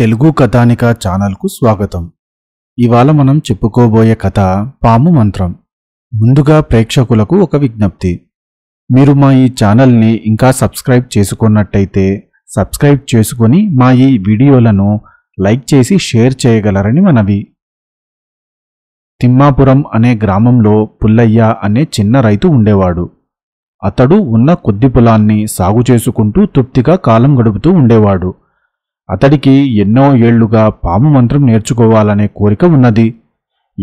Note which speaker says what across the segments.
Speaker 1: తెలుగు కథానిక ఛానల్కు స్వాగతం ఇవాళ మనం చెప్పుకోబోయే కథ పాము మంత్రం ముందుగా ప్రేక్షకులకు ఒక విజ్ఞప్తి మీరు మా ఈ ఛానల్ని ఇంకా సబ్స్క్రైబ్ చేసుకున్నట్టయితే సబ్స్క్రైబ్ చేసుకొని మా ఈ వీడియోలను లైక్ చేసి షేర్ చేయగలరని మనవి తిమ్మాపురం అనే గ్రామంలో పుల్లయ్య అనే చిన్న రైతు ఉండేవాడు అతడు ఉన్న కొద్ది పొలాన్ని సాగు చేసుకుంటూ తృప్తిగా కాలం గడుపుతూ ఉండేవాడు అతడికి ఎన్నో ఏళ్లుగా పాము మంత్రం నేర్చుకోవాలనే కోరిక ఉన్నది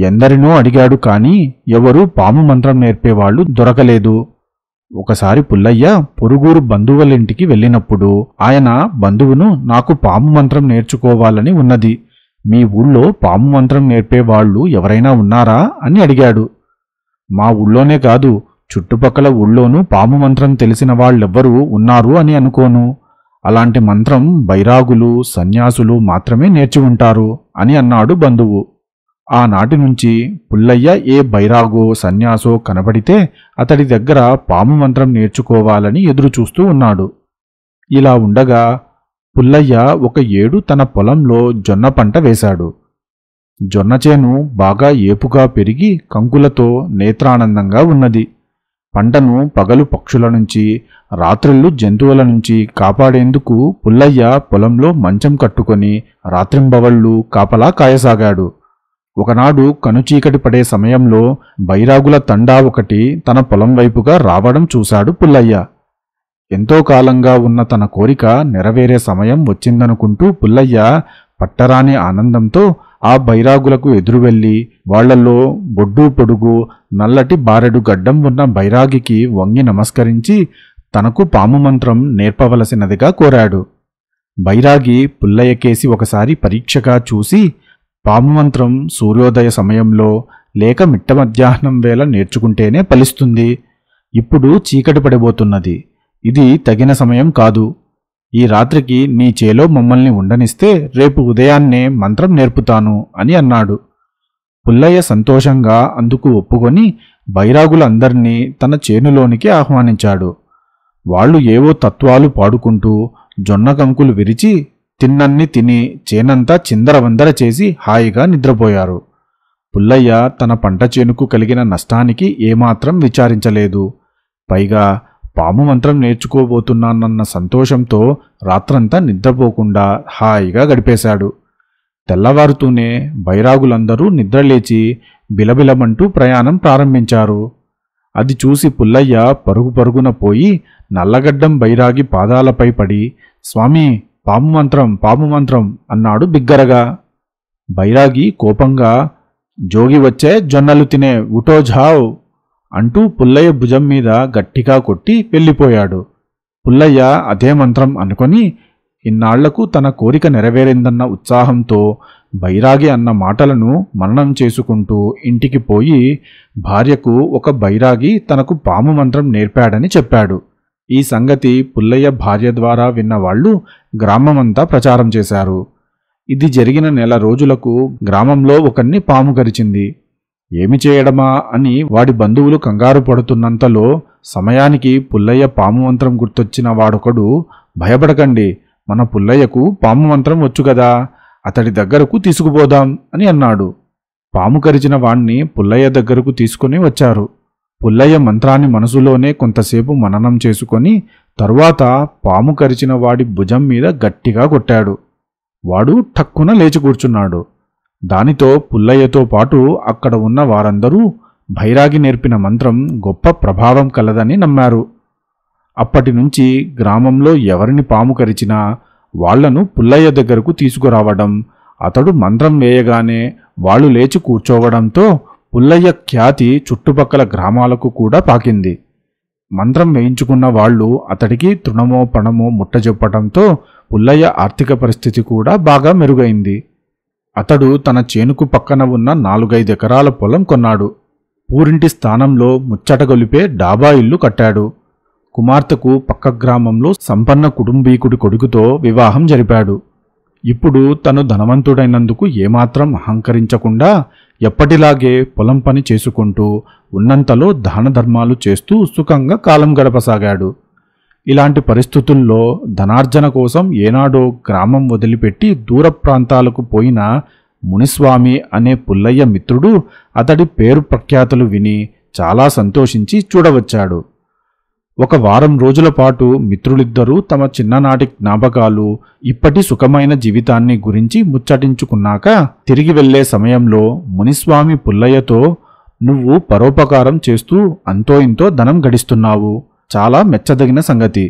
Speaker 1: ఎందరినో అడిగాడు కానీ ఎవరూ పాము మంత్రం నేర్పేవాళ్లు దొరకలేదు ఒకసారి పుల్లయ్య పొరుగురు బంధువులింటికి వెళ్ళినప్పుడు ఆయన బంధువును నాకు పాము మంత్రం నేర్చుకోవాలని ఉన్నది మీ ఊళ్ళో పాము మంత్రం నేర్పేవాళ్లు ఎవరైనా ఉన్నారా అని అడిగాడు మా ఊళ్ళోనే కాదు చుట్టుపక్కల ఊళ్ళోనూ పాము మంత్రం తెలిసిన వాళ్ళెవ్వరూ ఉన్నారు అని అనుకోను అలాంటి మంత్రం బైరాగులు సన్యాసులు మాత్రమే నేర్చి ఉంటారు అని అన్నాడు బంధువు ఆనాటి నుంచి పుల్లయ్య ఏ బైరాగో సన్యాసో కనబడితే అతడి దగ్గర పాము మంత్రం నేర్చుకోవాలని ఎదురుచూస్తూ ఉన్నాడు ఇలా ఉండగా పుల్లయ్య ఒక ఏడు తన పొలంలో జొన్న పంట వేశాడు జొన్న చేను బాగా ఏపుగా పెరిగి కంకులతో నేత్రానందంగా ఉన్నది పంటను పగలు పక్షుల నుంచి రాత్రిళ్ళు జంతువుల నుంచి కాపాడేందుకు పుల్లయ్య పొలంలో మంచం కట్టుకొని రాత్రింబవళ్ళు కాపలా కాయసాగాడు ఒకనాడు కనుచీకటి పడే సమయంలో బైరాగుల తండా ఒకటి తన పొలం వైపుగా రావడం చూశాడు పుల్లయ్య ఎంతో కాలంగా ఉన్న తన కోరిక నెరవేరే సమయం వచ్చిందనుకుంటూ పుల్లయ్య పట్టరాని ఆనందంతో ఆ బైరాగులకు ఎదురు వెళ్ళి వాళ్లలో బొడ్డు పొడుగు నల్లటి బారెడు గడ్డం ఉన్న బైరాగికి వంగి నమస్కరించి తనకు పాము మంత్రం నేర్పవలసినదిగా కోరాడు బైరాగి పుల్లయ్యకేసి ఒకసారి పరీక్షగా చూసి పాము మంత్రం సూర్యోదయ సమయంలో లేక మిట్ట మధ్యాహ్నం వేళ నేర్చుకుంటేనే ఫలిస్తుంది ఇప్పుడు చీకటి పడిబోతున్నది ఇది తగిన సమయం కాదు ఈ రాత్రికి నీ చేలో మమ్మల్ని ఉండనిస్తే రేపు ఉదయాన్నే మంత్రం నేర్పుతాను అని అన్నాడు పుల్లయ్య సంతోషంగా అందుకు ఒప్పుకొని బైరాగులందర్నీ తన చేనులోనికి ఆహ్వానించాడు వాళ్ళు ఏవో తత్వాలు పాడుకుంటూ జొన్న కంకులు విరిచి తిన్నన్ని తిని చేనంతా చిందరవందర చేసి హాయిగా నిద్రపోయారు పుల్లయ్య తన పంట చేనుకు కలిగిన నష్టానికి ఏమాత్రం విచారించలేదు పైగా పాము మంత్రం నేర్చుకోబోతున్నానన్న సంతోషంతో రాత్రంతా నిద్రపోకుండా హాయిగా గడిపేశాడు తెల్లవారుతూనే బైరాగులందరూ నిద్రలేచి బిలబిలమంటూ ప్రయాణం ప్రారంభించారు అది చూసి పుల్లయ్య పరుగు పరుగున పోయి నల్లగడ్డం బైరాగి పాదాలపై పడి స్వామి పాము మంత్రం పాము మంత్రం అన్నాడు బిగ్గరగా బైరాగి కోపంగా జోగి వచ్చే జొన్నలు తినే ఉటోజావ్ అంటూ పుల్లయ్య భుజం మీద గట్టిగా కొట్టి వెళ్ళిపోయాడు పుల్లయ్య అదే మంత్రం అనుకొని ఇన్నాళ్లకు తన కోరిక నెరవేరిందన్న ఉత్సాహంతో బైరాగి అన్న మాటలను మననం చేసుకుంటూ ఇంటికి పోయి భార్యకు ఒక బైరాగి తనకు పాము మంత్రం నేర్పాడని చెప్పాడు ఈ సంగతి పుల్లయ్య భార్య ద్వారా విన్న వాళ్ళు గ్రామమంతా ప్రచారం చేశారు ఇది జరిగిన నెల రోజులకు గ్రామంలో ఒకరిని పాము కరిచింది ఏమి చేయడమా అని వాడి బంధువులు కంగారు పడుతున్నంతలో సమయానికి పుల్లయ్య పాము మంత్రం గుర్తొచ్చిన వాడొకడు భయపడకండి మన పుల్లయ్యకు పాము మంత్రం వచ్చు కదా అతడి దగ్గరకు తీసుకుపోదాం అని అన్నాడు పాము కరిచిన వాణ్ణి పుల్లయ్య దగ్గరకు తీసుకుని వచ్చారు పుల్లయ్య మంత్రాన్ని మనసులోనే కొంతసేపు మననం చేసుకొని తరువాత పాము కరిచిన వాడి భుజం మీద గట్టిగా కొట్టాడు వాడు ఠక్కున లేచి కూర్చున్నాడు దానితో పుల్లయ్యతో పాటు అక్కడ ఉన్న వారందరూ భైరాగి నేర్పిన మంత్రం గొప్ప ప్రభావం కలదని నమ్మారు అప్పటి నుంచి గ్రామంలో ఎవరిని పాము కరిచినా వాళ్లను పుల్లయ్య దగ్గరకు తీసుకురావడం అతడు మంత్రం వేయగానే వాళ్ళు లేచి కూర్చోవడంతో పుల్లయ్య ఖ్యాతి చుట్టుపక్కల గ్రామాలకు కూడా పాకింది మంత్రం వేయించుకున్న వాళ్ళు అతడికి తృణమో పణమో ముట్టజెప్పటంతో పుల్లయ్య ఆర్థిక పరిస్థితి కూడా బాగా మెరుగైంది అతడు తన చేనుకు పక్కన ఉన్న నాలుగైదు ఎకరాల పొలం కొన్నాడు పూరింటి స్థానంలో ముచ్చటగొలిపే డాబా ఇల్లు కట్టాడు కుమార్తెకు పక్క గ్రామంలో సంపన్న కుటుంబీకుడి కొడుకుతో వివాహం జరిపాడు ఇప్పుడు తను ధనవంతుడైనందుకు ఏమాత్రం అహంకరించకుండా ఎప్పటిలాగే పొలం పని చేసుకుంటూ ఉన్నంతలో దానధర్మాలు చేస్తూ సుఖంగా కాలం గడపసాగాడు ఇలాంటి పరిస్థితుల్లో ధనార్జన కోసం ఏనాడో గ్రామం వదిలిపెట్టి దూర ప్రాంతాలకు పోయిన మునిస్వామి అనే పుల్లయ్య మిత్రుడు అతడి పేరు ప్రఖ్యాతులు విని చాలా సంతోషించి చూడవచ్చాడు ఒక వారం రోజుల పాటు మిత్రులిద్దరూ తమ చిన్ననాటి జ్ఞాపకాలు ఇప్పటి సుఖమైన జీవితాన్ని గురించి ముచ్చటించుకున్నాక తిరిగి వెళ్లే సమయంలో మునిస్వామి పుల్లయ్యతో నువ్వు పరోపకారం చేస్తూ అంతో ఇంతో ధనం గడిస్తున్నావు చాలా మెచ్చదగిన సంగతి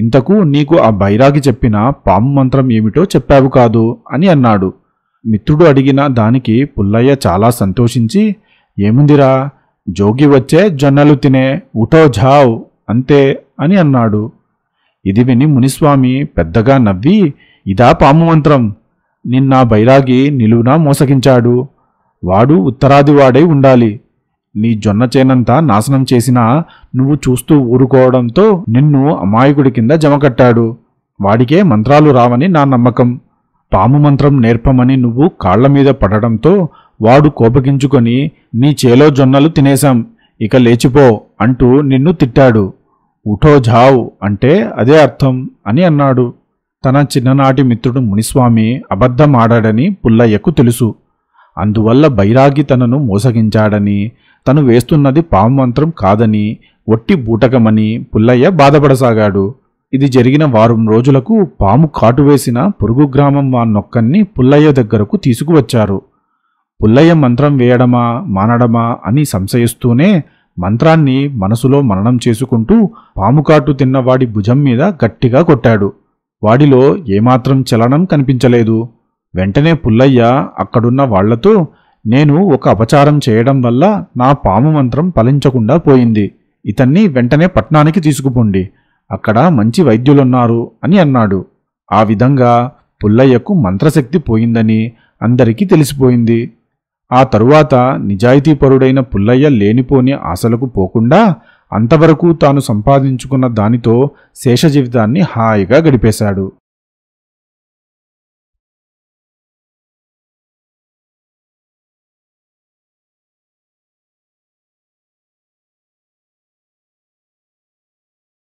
Speaker 1: ఇంతకు నీకు ఆ బైరాగి చెప్పిన పాము మంత్రం ఏమిటో చెప్పావు కాదు అని అన్నాడు మిత్రుడు అడిగిన దానికి పుల్లయ్య చాలా సంతోషించి ఏముందిరా జోగి వచ్చే జొన్నలు తినే ఉటో ఝావ్ అంతే అని అన్నాడు ఇది విని మునిస్వామి పెద్దగా నవ్వి ఇదా పాము మంత్రం నిన్న బైరాగి నిలువునా మోసగించాడు వాడు ఉత్తరాదివాడై ఉండాలి నీ జొన్న చేనంతా నాశనం చేసినా నువ్వు చూస్తూ ఊరుకోవడంతో నిన్ను అమాయకుడి కింద జమకట్టాడు వాడికే మంత్రాలు రావని నా నమ్మకం పాము మంత్రం నేర్పమని నువ్వు కాళ్ల మీద పడడంతో వాడు కోపగించుకొని నీ చేలో జొన్నలు తినేశాం ఇక లేచిపో అంటూ నిన్ను తిట్టాడు ఉఠో ఝావ్ అంటే అదే అర్థం అని అన్నాడు తన చిన్ననాటి మిత్రుడు మునిస్వామి అబద్ధమాడాడని పుల్లయ్యకు తెలుసు అందువల్ల బైరాగి తనను మోసగించాడని తను వేస్తున్నది పాము మంత్రం కాదని ఒట్టి బూటకమని పుల్లయ్య బాధపడసాగాడు ఇది జరిగిన వారం రోజులకు పాము కాటు వేసిన పొరుగు గ్రామం వాన్నొక్కన్ని పుల్లయ్య దగ్గరకు తీసుకువచ్చారు పుల్లయ్య మంత్రం వేయడమా మానడమా అని సంశయిస్తూనే మంత్రాన్ని మనసులో మననం చేసుకుంటూ పాముకాటు తిన్నవాడి భుజం మీద గట్టిగా కొట్టాడు వాడిలో ఏమాత్రం చలనం కనిపించలేదు వెంటనే పుల్లయ్య అక్కడున్న వాళ్లతో నేను ఒక అపచారం చేయడం వల్ల నా పాము మంత్రం ఫలించకుండా పోయింది ఇతన్ని వెంటనే పట్నానికి తీసుకుపోండి అక్కడ మంచి వైద్యులున్నారు అని అన్నాడు ఆ విధంగా పుల్లయ్యకు మంత్రశక్తి పోయిందని అందరికీ తెలిసిపోయింది ఆ తరువాత నిజాయితీపరుడైన పుల్లయ్య లేనిపోని ఆశలకు పోకుండా అంతవరకు తాను సంపాదించుకున్న దానితో శేష జీవితాన్ని హాయిగా గడిపేశాడు